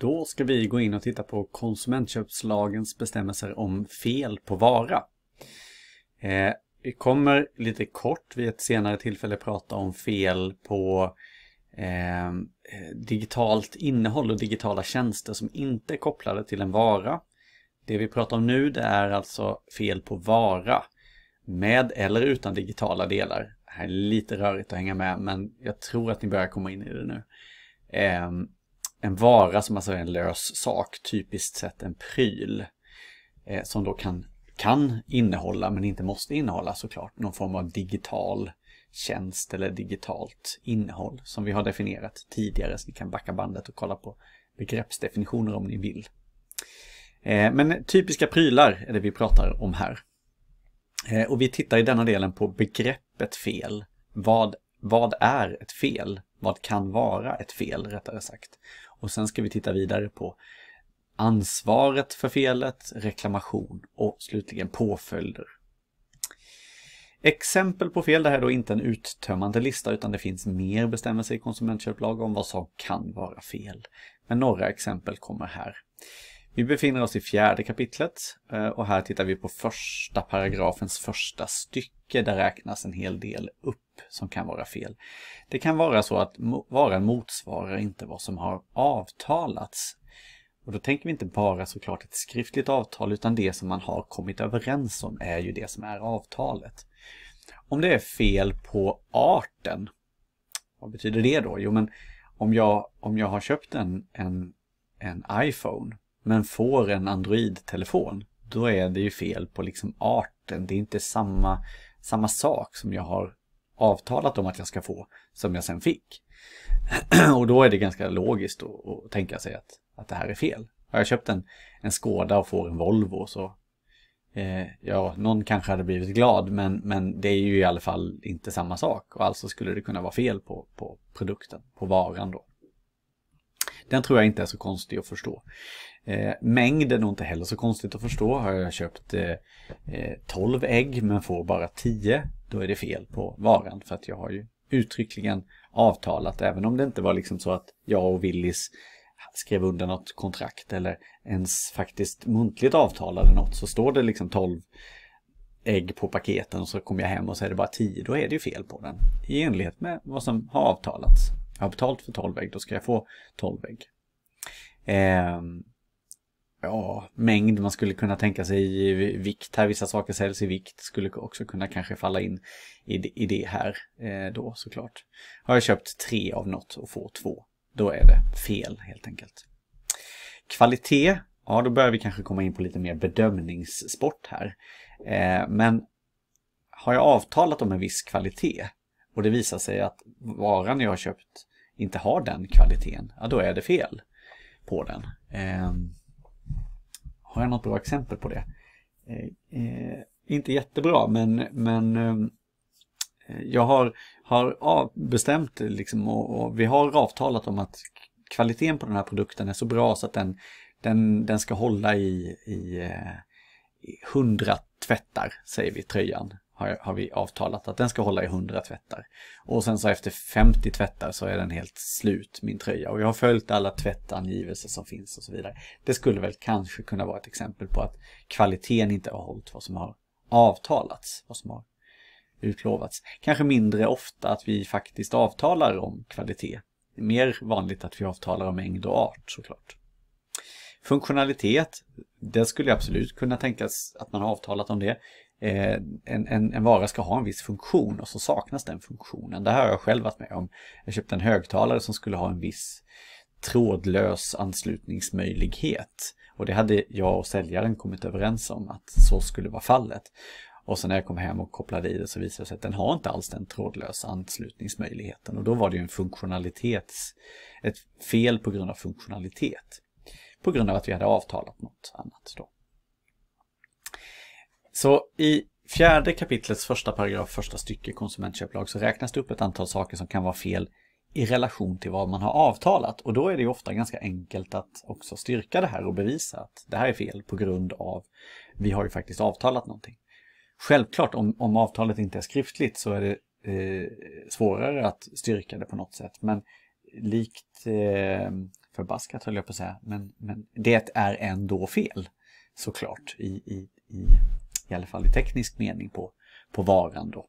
Då ska vi gå in och titta på konsumentköplagens bestämmelser om fel på vara. Eh, vi kommer lite kort vid ett senare tillfälle prata om fel på eh, digitalt innehåll och digitala tjänster som inte är kopplade till en vara. Det vi pratar om nu det är alltså fel på vara med eller utan digitala delar. Det här är lite rörigt att hänga med men jag tror att ni börjar komma in i det nu. Eh, en vara som alltså är en lös sak, typiskt sett en pryl, eh, som då kan, kan innehålla, men inte måste innehålla såklart, någon form av digital tjänst eller digitalt innehåll som vi har definierat tidigare. Så ni kan backa bandet och kolla på begreppsdefinitioner om ni vill. Eh, men typiska prylar är det vi pratar om här. Eh, och vi tittar i denna delen på begreppet fel. Vad vad är ett fel? Vad kan vara ett fel rättare sagt? Och sen ska vi titta vidare på ansvaret för felet, reklamation och slutligen påföljder. Exempel på fel, det här är då inte en uttömmande lista utan det finns mer bestämmelser i konsumentköplag om vad som kan vara fel. Men några exempel kommer här. Vi befinner oss i fjärde kapitlet eh, och här tittar vi på första paragrafens första stycke. Där räknas en hel del upp som kan vara fel. Det kan vara så att varan motsvarar inte vad som har avtalats. Och då tänker vi inte bara såklart ett skriftligt avtal utan det som man har kommit överens om är ju det som är avtalet. Om det är fel på arten, vad betyder det då? Jo men om jag, om jag har köpt en, en, en iPhone men får en Android-telefon, då är det ju fel på liksom arten. Det är inte samma, samma sak som jag har avtalat om att jag ska få, som jag sen fick. Och då är det ganska logiskt att, tänka sig att, att det här är fel. Har jag köpt en, en Skoda och får en Volvo så eh, ja, någon kanske hade blivit glad men, men det är ju i alla fall inte samma sak och alltså skulle det kunna vara fel på, på produkten, på varan då. Den tror jag inte är så konstig att förstå. Eh, mängd är nog inte heller så konstigt att förstå. Har jag köpt eh, 12 eh, ägg men får bara 10 då är det fel på varan för att jag har ju uttryckligen avtalat, även om det inte var liksom så att jag och Willis skrev under något kontrakt eller ens faktiskt muntligt avtalade något så står det liksom 12 ägg på paketen och så kommer jag hem och så är det bara 10, då är det ju fel på den. I enlighet med vad som har avtalats. Jag har betalt för 12 ägg, då ska jag få 12 ägg. Eh, ja, mängd man skulle kunna tänka sig i vikt här. Vissa saker säljs i vikt skulle också kunna kanske falla in i, i det här eh, då såklart. Har jag köpt tre av något och får två, då är det fel helt enkelt. Kvalitet, ja då börjar vi kanske komma in på lite mer bedömningssport här. Eh, men har jag avtalat om en viss kvalitet och det visar sig att varan jag har köpt inte har den kvaliteten, ja då är det fel på den. Eh, har jag något bra exempel på det? Eh, eh inte jättebra, men, men ehm, eh, jag har, har bestämt liksom, och, och, vi har avtalat om att kvaliteten på den här produkten är så bra så att den, den, den ska hålla i, i, eh, i hundra tvättar, säger vi, tröjan har, har, vi avtalat att den ska hålla i 100 tvättar. Och sen så efter 50 tvättar så är den helt slut, min tröja. Och jag har följt alla tvättangivelser som finns och så vidare. Det skulle väl kanske kunna vara ett exempel på att kvaliteten inte har hållit vad som har avtalats, vad som har utlovats. Kanske mindre ofta att vi faktiskt avtalar om kvalitet. Det är Mer vanligt att vi avtalar om mängd och art såklart. Funktionalitet, det skulle absolut kunna tänkas att man har avtalat om det. Eh, en, en, en, vara ska ha en viss funktion och så saknas den funktionen. Det här har jag själv varit med om. Jag köpte en högtalare som skulle ha en viss trådlös anslutningsmöjlighet. Och det hade jag och säljaren kommit överens om att så skulle vara fallet. Och sen när jag kom hem och kopplade i det så visade det sig att den har inte alls den trådlösa anslutningsmöjligheten. Och då var det ju en funktionalitets... ett fel på grund av funktionalitet. På grund av att vi hade avtalat något annat då. Så i fjärde kapitlets första paragraf, första stycke konsumentköplag, så räknas det upp ett antal saker som kan vara fel i relation till vad man har avtalat. Och då är det ju ofta ganska enkelt att också styrka det här och bevisa att det här är fel på grund av vi har ju faktiskt avtalat någonting. Självklart, om, om avtalet inte är skriftligt så är det eh, svårare att styrka det på något sätt. Men likt eh, förbaskat höll jag på att säga, men, men det är ändå fel såklart i, i, i i alla fall i teknisk mening på, på varan då.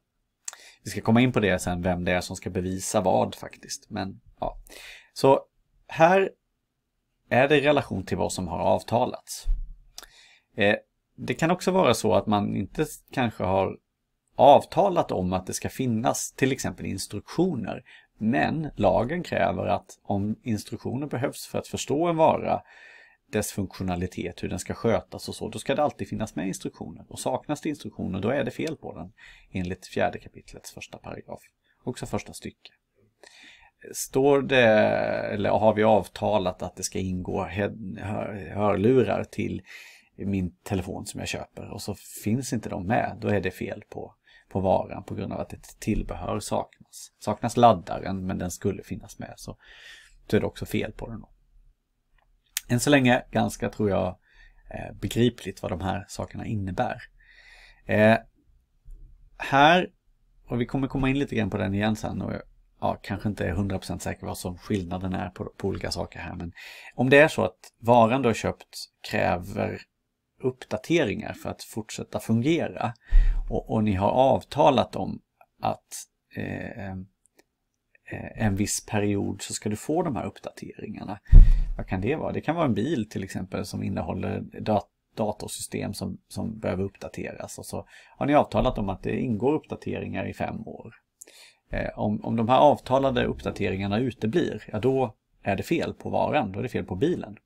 Vi ska komma in på det sen, vem det är som ska bevisa vad faktiskt. Men ja, Så här är det i relation till vad som har avtalats. Eh, det kan också vara så att man inte kanske har avtalat om att det ska finnas till exempel instruktioner. Men lagen kräver att om instruktioner behövs för att förstå en vara dess funktionalitet, hur den ska skötas och så, då ska det alltid finnas med instruktioner. Och saknas det instruktioner, då är det fel på den enligt fjärde kapitlets första paragraf, också första stycke. Står det, eller har vi avtalat att det ska ingå hörlurar till min telefon som jag köper och så finns inte de med, då är det fel på, på varan på grund av att ett tillbehör saknas. Saknas laddaren men den skulle finnas med så, så är det också fel på den. Då än så länge ganska, tror jag, eh, begripligt vad de här sakerna innebär. Eh, här, och vi kommer komma in lite grann på den igen sen och ja, kanske inte är 100% säker vad som skillnaden är på, på, olika saker här, men om det är så att varan du har köpt kräver uppdateringar för att fortsätta fungera och, och ni har avtalat om att eh, Eh, en viss period så ska du få de här uppdateringarna. Vad kan det vara? Det kan vara en bil till exempel som innehåller dat datorsystem som, som behöver uppdateras och så har ni avtalat om att det ingår uppdateringar i fem år. Eh, om, om de här avtalade uppdateringarna uteblir, ja då är det fel på varan, då är det fel på bilen.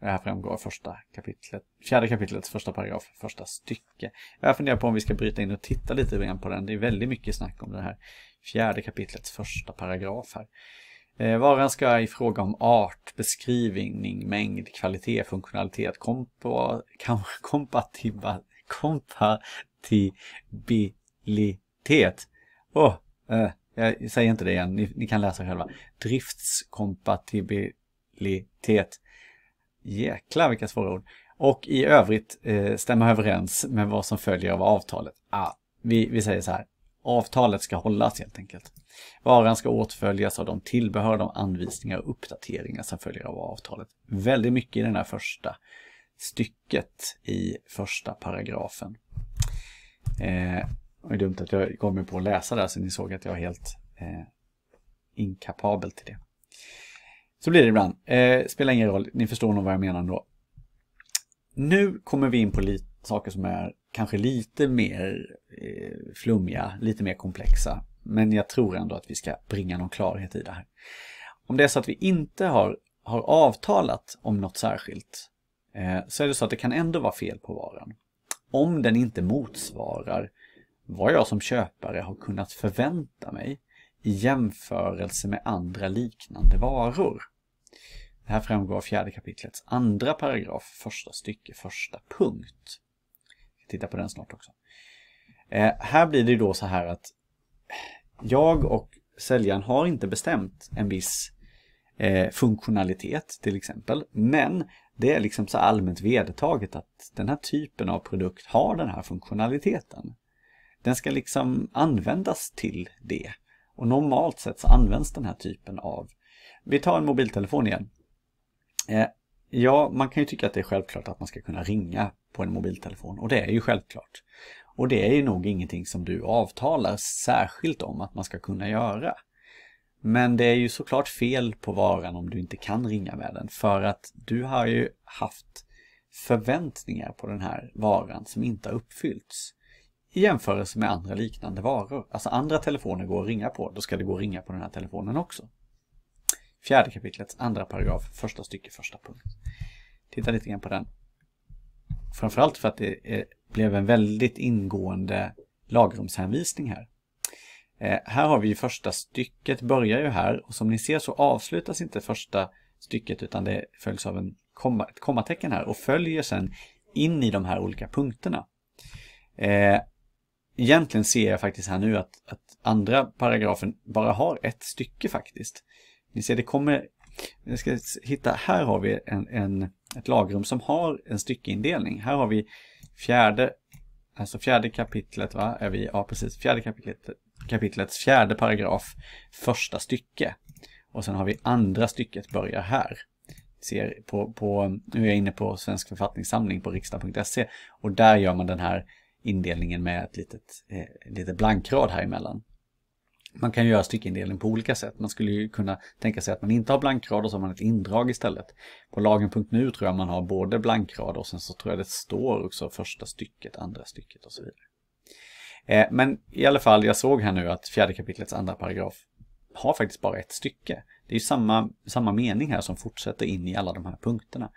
Det här framgår första kapitlet, fjärde kapitlets första paragraf, första stycke. Jag funderar på om vi ska bryta in och titta lite på den. Det är väldigt mycket snack om det här fjärde kapitlets första paragraf här. Eh, varan ska i fråga om art, beskrivning, mängd, kvalitet, funktionalitet, kompa, kompatiba, kompatibilitet. Åh, oh, eh, jag säger inte det igen, ni, ni kan läsa själva. Driftskompatibilitet. Jäklar vilka svåra ord. Och i övrigt eh, stämma överens med vad som följer av avtalet. Ah, vi, vi säger så här, Avtalet ska hållas helt enkelt. Varan ska åtföljas av de tillbehör, de anvisningar och uppdateringar som följer av avtalet. Väldigt mycket i det här första stycket i första paragrafen. Eh, det är dumt att jag kom på att läsa det så ni såg att jag är helt eh, inkapabel till det. Så blir det ibland. Eh, spelar ingen roll, ni förstår nog vad jag menar då. Nu kommer vi in på lite saker som är kanske lite mer eh, flummiga, lite mer komplexa. Men jag tror ändå att vi ska bringa någon klarhet i det här. Om det är så att vi inte har, har avtalat om något särskilt eh, så är det så att det kan ändå vara fel på varan. Om den inte motsvarar vad jag som köpare har kunnat förvänta mig i jämförelse med andra liknande varor. Det här framgår av fjärde kapitlets andra paragraf, första stycke, första punkt titta på den snart också. Eh, här blir det ju då så här att jag och säljaren har inte bestämt en viss eh, funktionalitet till exempel. Men det är liksom så allmänt vedertaget att den här typen av produkt har den här funktionaliteten. Den ska liksom användas till det. Och normalt sett så används den här typen av... Vi tar en mobiltelefon igen. Eh, ja, man kan ju tycka att det är självklart att man ska kunna ringa på en mobiltelefon. Och det är ju självklart. Och det är ju nog ingenting som du avtalar särskilt om att man ska kunna göra. Men det är ju såklart fel på varan om du inte kan ringa med den. För att du har ju haft förväntningar på den här varan som inte har uppfyllts. I jämförelse med andra liknande varor. Alltså andra telefoner går att ringa på, då ska det gå att ringa på den här telefonen också. Fjärde kapitlets andra paragraf, första stycke, första punkt. Titta lite grann på den. Framförallt för att det blev en väldigt ingående lagrumshänvisning här. Eh, här har vi ju första stycket, börjar ju här och som ni ser så avslutas inte första stycket utan det följs av en komma, ett kommatecken här och följer sedan in i de här olika punkterna. Eh, egentligen ser jag faktiskt här nu att, att, andra paragrafen bara har ett stycke faktiskt. Ni ser, det kommer... Jag ska hitta, här har vi en, en ett lagrum som har en styckeindelning. Här har vi fjärde, alltså fjärde kapitlet, va? Är vi, ja, precis, fjärde kapitlet, kapitlets fjärde paragraf, första stycke. Och sen har vi andra stycket börjar här. Ser på, på, nu är jag inne på Svensk författningssamling på riksdag.se och där gör man den här indelningen med ett litet, eh, lite blankrad här emellan. Man kan göra styckindelning på olika sätt. Man skulle ju kunna tänka sig att man inte har blankrad och så har man ett indrag istället. På lagen.nu tror jag man har både blankrad och sen så tror jag det står också första stycket, andra stycket och så vidare. Eh, men i alla fall, jag såg här nu att fjärde kapitlets andra paragraf har faktiskt bara ett stycke. Det är ju samma, samma mening här som fortsätter in i alla de här punkterna.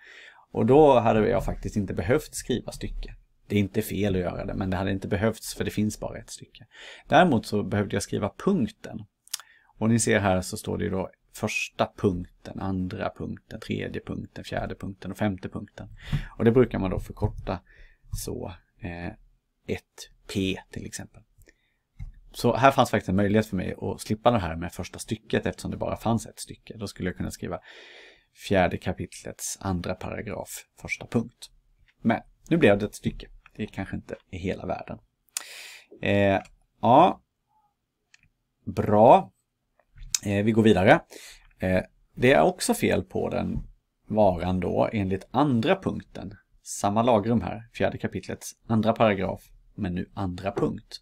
Och då hade jag faktiskt inte behövt skriva stycke. Det är inte fel att göra det, men det hade inte behövts för det finns bara ett stycke. Däremot så behövde jag skriva punkten. Och ni ser här så står det då första punkten, andra punkten, tredje punkten, fjärde punkten och femte punkten. Och det brukar man då förkorta så eh, 1P till exempel. Så här fanns faktiskt en möjlighet för mig att slippa det här med första stycket eftersom det bara fanns ett stycke. Då skulle jag kunna skriva fjärde kapitlets andra paragraf, första punkt. Men nu blev det ett stycke. Det kanske inte är hela världen. Eh, ja, bra. Eh, vi går vidare. Eh, det är också fel på den varan då enligt andra punkten. Samma lagrum här, fjärde kapitlets andra paragraf, men nu andra punkt.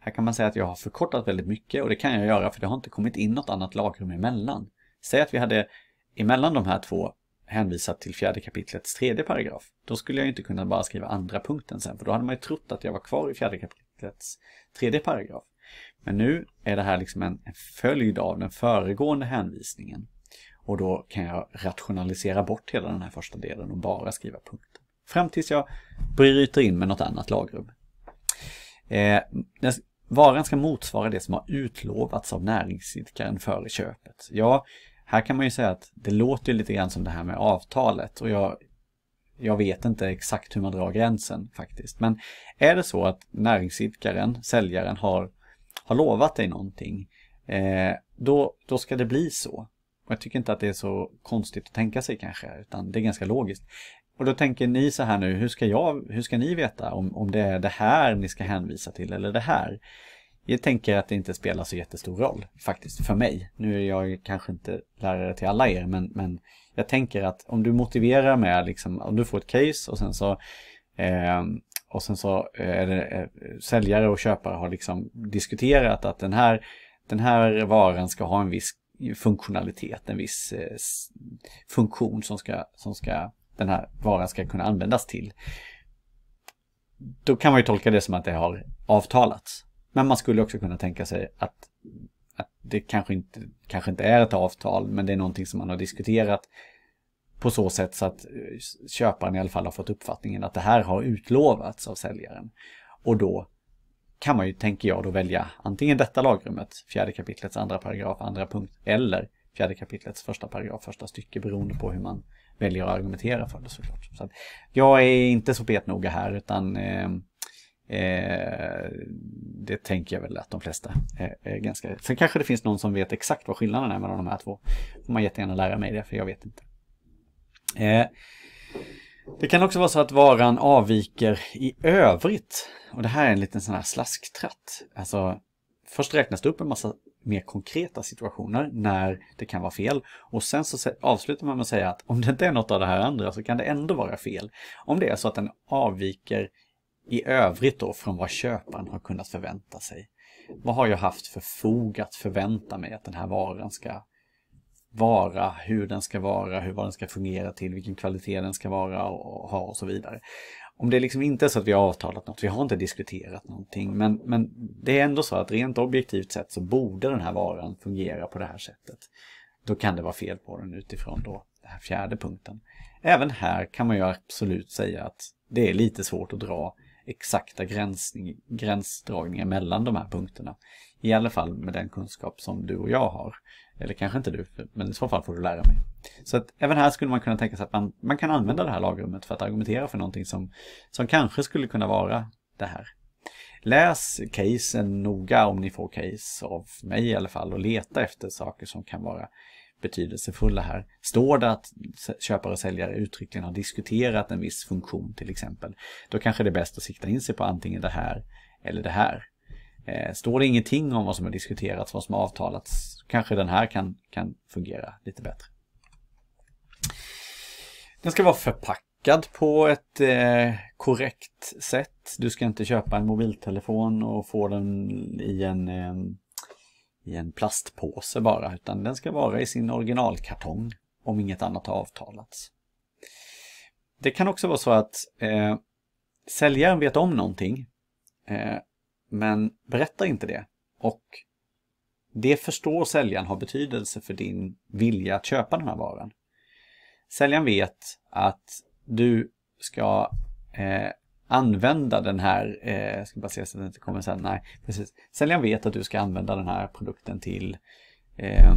Här kan man säga att jag har förkortat väldigt mycket och det kan jag göra för det har inte kommit in något annat lagrum emellan. Säg att vi hade emellan de här två hänvisat till fjärde kapitlets tredje paragraf. Då skulle jag inte kunna bara skriva andra punkten sen, för då hade man ju trott att jag var kvar i fjärde kapitlets tredje paragraf. Men nu är det här liksom en, följd av den föregående hänvisningen. Och då kan jag rationalisera bort hela den här första delen och bara skriva punkten. Fram tills jag bryter in med något annat lagrum. Eh, varan ska motsvara det som har utlovats av näringsidkaren före köpet. Ja, här kan man ju säga att det låter lite grann som det här med avtalet och jag, jag vet inte exakt hur man drar gränsen faktiskt. Men är det så att näringsidkaren, säljaren, har, har lovat dig någonting, eh, då, då ska det bli så. Och jag tycker inte att det är så konstigt att tänka sig kanske, utan det är ganska logiskt. Och då tänker ni så här nu, hur ska, jag, hur ska ni veta om, om det är det här ni ska hänvisa till eller det här? jag tänker att det inte spelar så jättestor roll faktiskt för mig. Nu är jag kanske inte lärare till alla er men, men jag tänker att om du motiverar med, liksom, om du får ett case och sen så eh, och sen så eh, är det, är, eh, säljare och köpare har liksom diskuterat att den här, den här varan ska ha en viss funktionalitet, en viss eh, funktion som, ska, som ska, den här varan ska kunna användas till. Då kan man ju tolka det som att det har avtalats. Men man skulle också kunna tänka sig att, att det kanske inte, kanske inte är ett avtal, men det är någonting som man har diskuterat på så sätt så att eh, köparen i alla fall har fått uppfattningen att det här har utlovats av säljaren. Och då kan man ju, tänker jag, då välja antingen detta lagrummet, fjärde kapitlets andra paragraf, andra punkt, eller fjärde kapitlets första paragraf, första stycke, beroende på hur man väljer att argumentera för det såklart. Så jag är inte så petnoga här, utan eh, Eh, det tänker jag väl att de flesta är, är, ganska... Sen kanske det finns någon som vet exakt vad skillnaden är mellan de här två. får man jättegärna lära mig det, för jag vet inte. Eh, det kan också vara så att varan avviker i övrigt. Och det här är en liten sån här slasktratt. Alltså, först räknas det upp en massa mer konkreta situationer när det kan vara fel. Och sen så avslutar man med att säga att om det inte är något av det här andra så kan det ändå vara fel. Om det är så att den avviker i övrigt då från vad köparen har kunnat förvänta sig. Vad har jag haft för fog att förvänta mig att den här varan ska vara, hur den ska vara, hur vad den ska fungera till, vilken kvalitet den ska vara och ha och så vidare. Om det liksom inte är så att vi har avtalat något, vi har inte diskuterat någonting, men, men det är ändå så att rent objektivt sett så borde den här varan fungera på det här sättet. Då kan det vara fel på den utifrån då den här fjärde punkten. Även här kan man ju absolut säga att det är lite svårt att dra exakta gränsning, gränsdragningar mellan de här punkterna. I alla fall med den kunskap som du och jag har. Eller kanske inte du, men i så fall får du lära mig. Så att även här skulle man kunna tänka sig att man, man kan använda det här lagrummet för att argumentera för någonting som, som kanske skulle kunna vara det här. Läs casen noga om ni får case av mig i alla fall och leta efter saker som kan vara betydelsefulla här. Står det att köpare och säljare uttryckligen har diskuterat en viss funktion till exempel, då kanske det är bäst att sikta in sig på antingen det här eller det här. Eh, står det ingenting om vad som har diskuterats, vad som har avtalats, kanske den här kan, kan fungera lite bättre. Den ska vara förpackad på ett eh, korrekt sätt. Du ska inte köpa en mobiltelefon och få den i en, en eh, i en plastpåse bara, utan den ska vara i sin originalkartong om inget annat har avtalats. Det kan också vara så att eh, säljaren vet om någonting, eh, men berättar inte det. Och det förstår säljaren har betydelse för din vilja att köpa den här varan. Säljaren vet att du ska eh, använda den här, eh, ska bara se så att det inte kommer sen, nej, precis. Säljaren vet att du ska använda den här produkten till eh,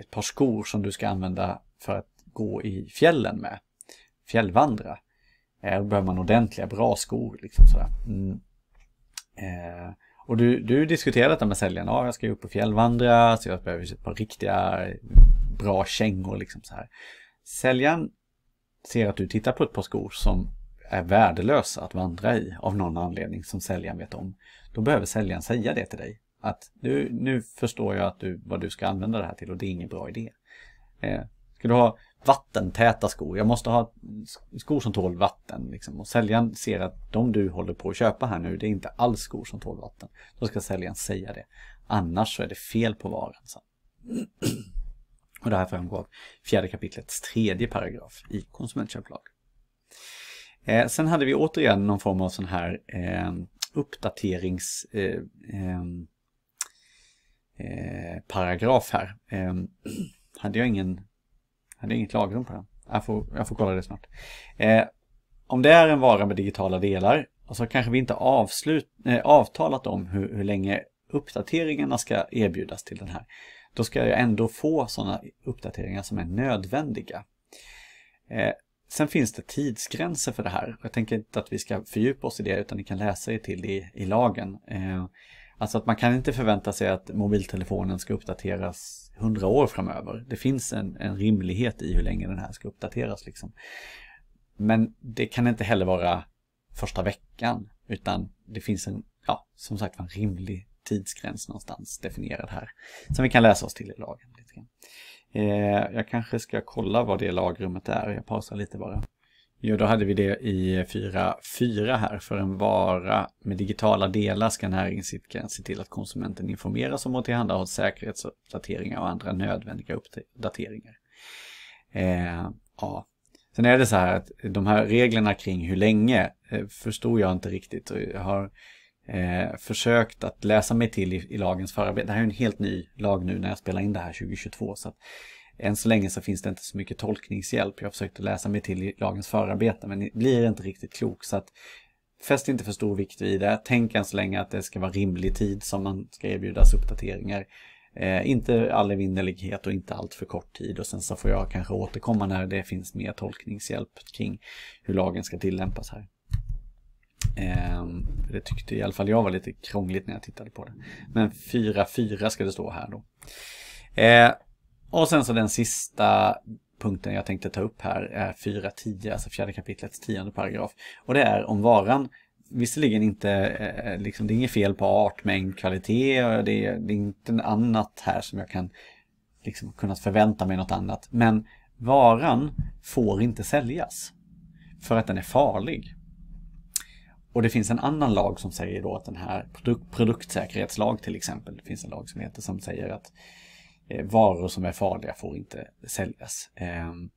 ett par skor som du ska använda för att gå i fjällen med, fjällvandra. Eh, då behöver man ordentliga, bra skor liksom sådär. Mm. Eh, och du, du diskuterade detta med säljaren, ja jag ska ju upp och fjällvandra, så jag behöver ett par riktiga bra kängor liksom så här. Säljaren ser att du tittar på ett par skor som är värdelösa att vandra i av någon anledning som säljaren vet om, då behöver säljaren säga det till dig. Att nu, nu förstår jag att du, vad du ska använda det här till och det är ingen bra idé. Eh, ska du ha vattentäta skor, jag måste ha skor som tål vatten. Liksom. Och säljaren ser att de du håller på att köpa här nu, det är inte alls skor som tål vatten. Då ska säljaren säga det. Annars så är det fel på varan. Så. Och det här framgår av fjärde kapitlets tredje paragraf i konsumentköplag. Eh, sen hade vi återigen någon form av sån här eh, uppdaterings... Eh, eh, eh paragraf här. Eh, hade jag ingen... Hade jag inget lagrum på den. Jag får, jag får kolla det snart. om det är en vara med digitala delar och så kanske vi inte avslut, avtalat om hur, hur länge uppdateringarna ska erbjudas till den här då ska jag ändå få sådana uppdateringar som är nödvändiga. Eh, Sen finns det tidsgränser för det här. Jag tänker inte att vi ska fördjupa oss i det utan ni kan läsa er till det i, i lagen. Eh, alltså att man kan inte förvänta sig att mobiltelefonen ska uppdateras hundra år framöver. Det finns en, en rimlighet i hur länge den här ska uppdateras. Liksom. Men det kan inte heller vara första veckan utan det finns en, ja, som sagt en rimlig tidsgräns någonstans definierad här. Som vi kan läsa oss till i lagen. lite grann. Eh, jag kanske ska kolla vad det lagrummet är. Jag pausar lite bara. Jo, då hade vi det i 4.4 här. För en vara med digitala delar ska näringsidkaren se till att konsumenten informeras om och tillhandahåller säkerhetsuppdateringar och andra nödvändiga uppdateringar. Eh, ja. Sen är det så här att de här reglerna kring hur länge eh, förstod jag inte riktigt. Jag har eh, försökt att läsa mig till i, i lagens förarbete. Det här är en helt ny lag nu när jag spelar in det här 2022. Så att än så länge så finns det inte så mycket tolkningshjälp. Jag försökte läsa mig till i lagens förarbete, men blir inte riktigt klok. Så att fäst inte för stor vikt vid det. Tänk än så länge att det ska vara rimlig tid som man ska erbjudas uppdateringar. Eh, inte all evinnerlighet och inte allt för kort tid och sen så får jag kanske återkomma när det finns mer tolkningshjälp kring hur lagen ska tillämpas här. Ehm, det tyckte i alla fall jag var lite krångligt när jag tittade på det. Men 4-4 ska det stå här då. Ehm, och sen så den sista punkten jag tänkte ta upp här är 4.10, alltså fjärde kapitlets tionde paragraf. Och det är om varan visserligen inte, eh, eh, liksom, det är inget fel på art, mängd, kvalitet, det är, det är inte annat här som jag kan liksom, kunna förvänta mig något annat. Men varan får inte säljas för att den är farlig. Och det finns en annan lag som säger då att den här produk produktsäkerhetslag till exempel, det finns en lag som heter som säger att eh, varor som är farliga får inte säljas. Ehm,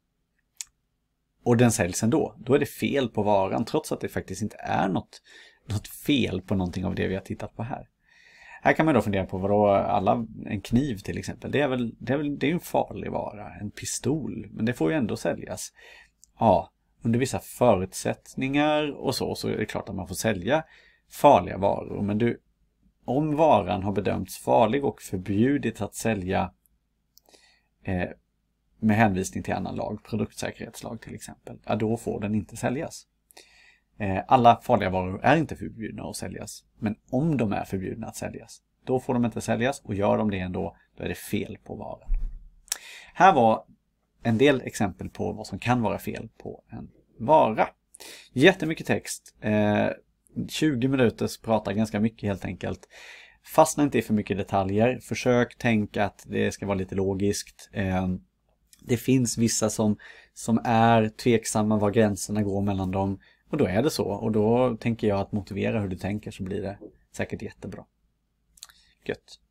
och den säljs ändå, då är det fel på varan trots att det faktiskt inte är något, något fel på någonting av det vi har tittat på här. Här kan man då fundera på vadå, alla, en kniv till exempel, det är väl, det är väl det är en farlig vara, en pistol, men det får ju ändå säljas. Ja, under vissa förutsättningar och så, så är det klart att man får sälja farliga varor. Men du, om varan har bedömts farlig och förbjudits att sälja eh, med hänvisning till annan lag, produktsäkerhetslag till exempel, ja, då får den inte säljas. Eh, alla farliga varor är inte förbjudna att säljas, men om de är förbjudna att säljas, då får de inte säljas och gör de det ändå, då är det fel på varan. Här var en del exempel på vad som kan vara fel på en vara. Jättemycket text. Eh, 20 minuters prata ganska mycket helt enkelt. Fastna inte i för mycket detaljer. Försök tänka att det ska vara lite logiskt. Eh, det finns vissa som, som är tveksamma var gränserna går mellan dem. Och då är det så. Och då tänker jag att motivera hur du tänker så blir det säkert jättebra. Gött.